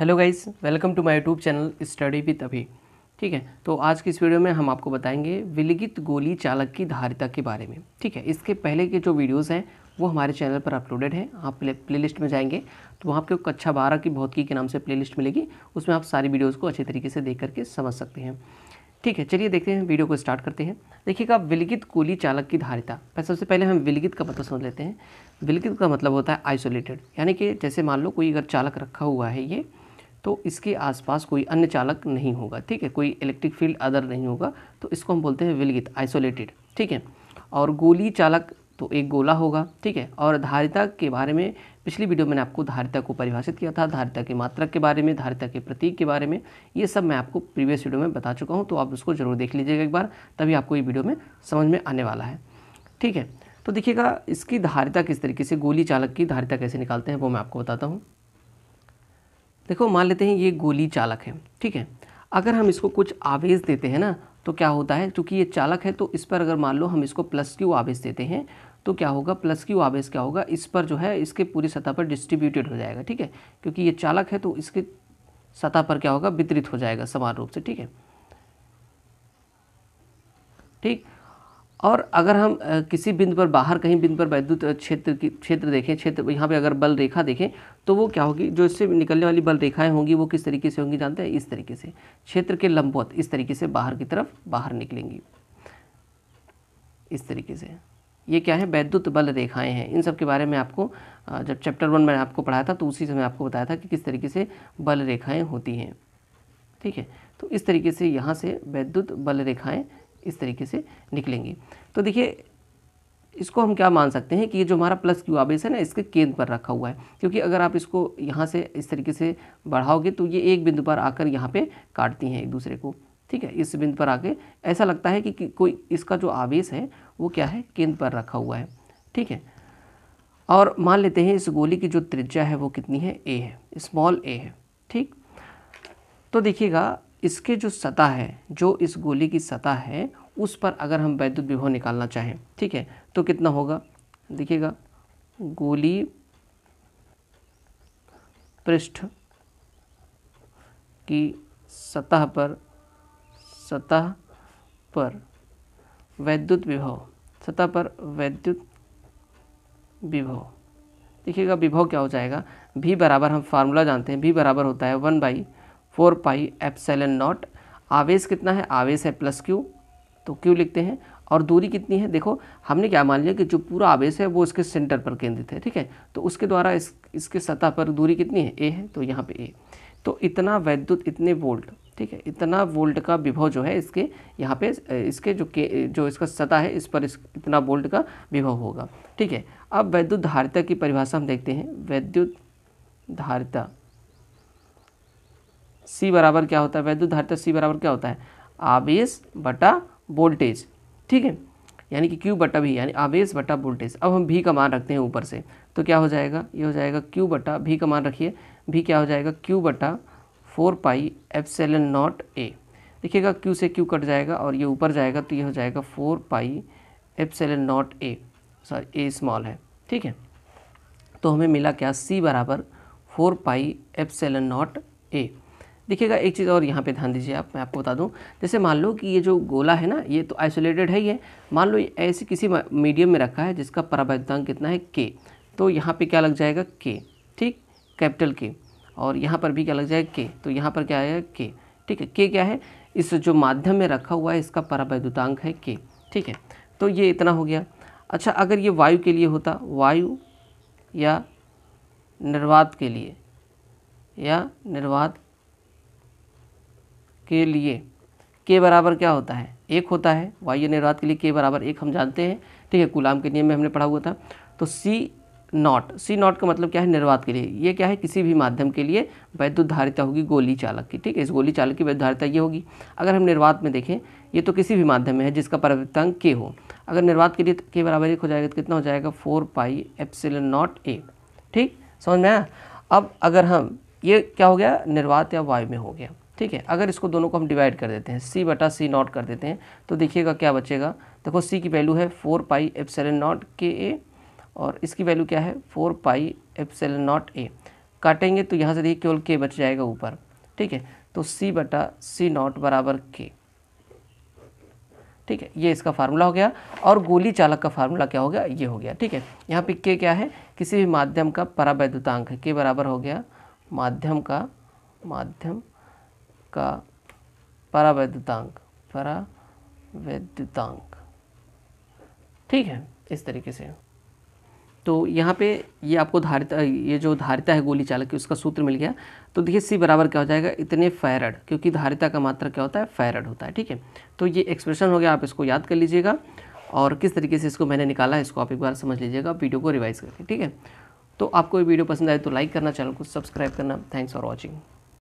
hello guys welcome to my YouTube channel study with Abhi ठीक है तो आज की इस वीडियो में हम आपको बताएंगे विलिगित गोली चालक की धारिता के बारे में ठीक है इसके पहले के जो वीडियोस हैं वो हमारे चैनल पर अपलोडेड हैं आप प्ले प्लेलिस्ट में जाएंगे तो वहाँ आपको कक्षा बारह की भौतिकी के नाम से प्ले मिलेगी उसमें आप सारी वीडियोज़ को अच्छे तरीके से देख करके समझ सकते हैं ठीक है चलिए देखते हैं वीडियो को स्टार्ट करते हैं देखिएगा विलिगित गोली चालक की धारिता सबसे पहले हम विलिगित का मतलब समझ लेते हैं विलिगित का मतलब होता है आइसोलेटेड यानी कि जैसे मान लो कोई अगर चालक रखा हुआ है ये तो इसके आसपास कोई अन्य चालक नहीं होगा ठीक है कोई इलेक्ट्रिक फील्ड अदर नहीं होगा तो इसको हम बोलते हैं विलगित आइसोलेटेड ठीक है और गोली चालक तो एक गोला होगा ठीक है और धारिता के बारे में पिछली वीडियो मैंने आपको धारिता को परिभाषित किया था धारिता के मात्रक के बारे में धारिता के प्रतीक के बारे में ये सब मैं आपको प्रीवियस वीडियो में बता चुका हूँ तो आप उसको जरूर देख लीजिएगा एक बार तभी आपको ये वीडियो में समझ में आने वाला है ठीक है तो देखिएगा इसकी धारिता किस तरीके से गोली चालक की धारिता कैसे निकालते हैं वो मैं आपको बताता हूँ देखो मान लेते हैं ये गोली चालक है ठीक है अगर हम इसको कुछ आवेश देते हैं ना तो क्या होता है चूँकि ये चालक है तो इस पर अगर मान लो हम इसको प्लस क्यू आवेश देते हैं तो क्या होगा प्लस क्यू आवेश क्या होगा इस पर जो है इसके पूरी सतह पर डिस्ट्रीब्यूटेड हो जाएगा ठीक है क्योंकि ये चालक है तो इसके सतह पर क्या होगा वितरित हो जाएगा समान रूप से ठीक है ठीक और अगर हम किसी बिंदु पर बाहर कहीं बिंदु पर वैद्युत क्षेत्र की क्षेत्र देखें क्षेत्र यहाँ पे अगर बल रेखा देखें तो वो क्या होगी जो इससे निकलने वाली बल रेखाएं होंगी वो किस तरीके से होंगी जानते हैं इस तरीके से क्षेत्र के लंबवत इस तरीके से बाहर की तरफ बाहर निकलेंगी इस तरीके से ये क्या है वैद्युत बल रेखाएँ हैं इन सब के बारे में आपको जब चैप्टर वन मैंने आपको पढ़ाया था तो उसी समय आपको बताया था कि किस तरीके से बल रेखाएँ होती हैं ठीक है तो इस तरीके से यहाँ से वैद्युत बल रेखाएँ इस तरीके से निकलेंगी तो देखिए इसको हम क्या मान सकते हैं कि ये जो हमारा प्लस क्यू आवेश है ना इसके केंद्र पर रखा हुआ है क्योंकि अगर आप इसको यहाँ से इस तरीके से बढ़ाओगे तो ये एक बिंदु पर आकर यहाँ पे काटती हैं एक दूसरे को ठीक है इस बिंदु पर आके ऐसा लगता है कि, कि कोई इसका जो आवेश है वो क्या है केंद्र पर रखा हुआ है ठीक है और मान लेते हैं इस गोली की जो त्रिज्या है वो कितनी है ए है स्मॉल ए है ठीक तो देखिएगा इसके जो सतह है जो इस गोली की सतह है उस पर अगर हम वैद्युत विभव निकालना चाहें ठीक है तो कितना होगा देखिएगा गोली पृष्ठ की सतह पर सतह पर वैद्युत विभव सतह पर वैद्युत विभव देखिएगा विभव क्या हो जाएगा भी बराबर हम फार्मूला जानते हैं भी बराबर होता है one by four pi epsilon not आवेश कितना है आवेश है प्लस क्यू तो क्यू लिखते हैं और दूरी कितनी है देखो हमने क्या मान लिया कि जो पूरा आवेश है वो इसके सेंटर पर केंद्रित है ठीक है तो उसके द्वारा इस इसके सतह पर दूरी कितनी है ए है तो यहाँ पे ए तो इतना वैद्युत इतने वोल्ट ठीक है इतना वोल्ट का विभव जो है इसके यहाँ पे इसके जो के जो इसका सतह है इस पर इस, इतना वोल्ट का विभव होगा ठीक है अब वैद्युत धारिता की परिभाषा हम देखते हैं वैद्युत धारिता सी बराबर क्या होता है वैद्युत सी बराबर क्या होता है आवेश बटा वोल्टेज ठीक है यानी कि क्यू बटा भी यानी आवेश बटा वोल्टेज अब हम भी का मान रखते हैं ऊपर से तो क्या हो जाएगा ये हो जाएगा क्यू बटा भी का मान रखिए भी क्या हो जाएगा क्यू बटा four pi epsilon not a देखिएगा क्यू से क्यू कट जाएगा और ये ऊपर जाएगा तो ये हो जाएगा four pi epsilon not a sorry a small है ठीक है तो हमें मिला क्या सी बराबर four pi epsilon not a देखिएगा एक चीज़ और यहाँ पे ध्यान दीजिए आप मैं आपको बता दूँ जैसे मान लो कि ये जो गोला है ना ये तो आइसोलेटेड है ये मान लो ऐसे किसी मीडियम में रखा है जिसका परावैद्यतांक कितना है के तो यहाँ पर क्या लग जाएगा के ठीक कैपिटल के और यहाँ पर भी क्या लग जाएगा के तो यहाँ पर क्या आएगा के ठीक है के क्या है इस जो माध्यम में रखा हुआ है इसका परावैद्युतांक है के ठीक है तो ये इतना हो गया अच्छा अगर ये वायु के लिए होता वायु या निर्वात के लिए या निर्वात के लिए के बराबर क्या होता है एक होता है वायु निर्वात के लिए के बराबर एक हम जानते हैं ठीक है गुलाम के नियम में हमने पढ़ा हुआ था तो सी नॉट सी नॉट का मतलब क्या है निर्वात के लिए ये क्या है किसी भी माध्यम के लिए वैद्युत धारिता होगी गोली चालक की ठीक है इस गोली चालक की वैद्युत धारिता ये होगी अगर हम निर्वात में देखें ये तो किसी भी माध्यम में है जिसका परिवर्तन के हो अगर निर्वात के लिए के तो बराबर एक हो जाएगा तो कितना हो जाएगा फोर पाई एप्सिल नॉट ए ठीक समझ में आया अब अगर हम ये क्या हो गया निर्वात या वायु में हो गया ठीक है अगर इसको दोनों को हम डिवाइड कर देते हैं सी बटा सी नॉट कर देते हैं तो देखिएगा क्या बचेगा देखो सी की वैल्यू है फोर पाई सेलन नॉट के ए और इसकी वैल्यू क्या है फोर पाई सेलन नॉट ए काटेंगे तो यहाँ से देखिए केवल के बच जाएगा ऊपर ठीक है तो सी बटा सी नॉट बराबर के ठीक है ये इसका फार्मूला हो गया और गोली चालक का फार्मूला क्या हो गया ये हो गया ठीक है यहाँ पे के क्या है किसी भी माध्यम का परावैद्युतांक के बराबर हो गया माध्यम का माध्यम का परावैद्युतांक परावैद्युतांक ठीक है इस तरीके से तो यहाँ पे ये आपको धारिता ये जो धारिता है गोली चालक की उसका सूत्र मिल गया तो देखिए सी बराबर क्या हो जाएगा इतने फैरड क्योंकि धारिता का मात्रा क्या होता है फैरड होता है ठीक है तो ये एक्सप्रेशन हो गया आप इसको याद कर लीजिएगा और किस तरीके से इसको मैंने निकाला है इसको आप एक बार समझ लीजिएगा वीडियो को रिवाइज़ करके ठीक है तो आपको ये वीडियो पसंद आए तो लाइक करना चैनल को सब्सक्राइब करना थैंक्स फॉर वॉचिंग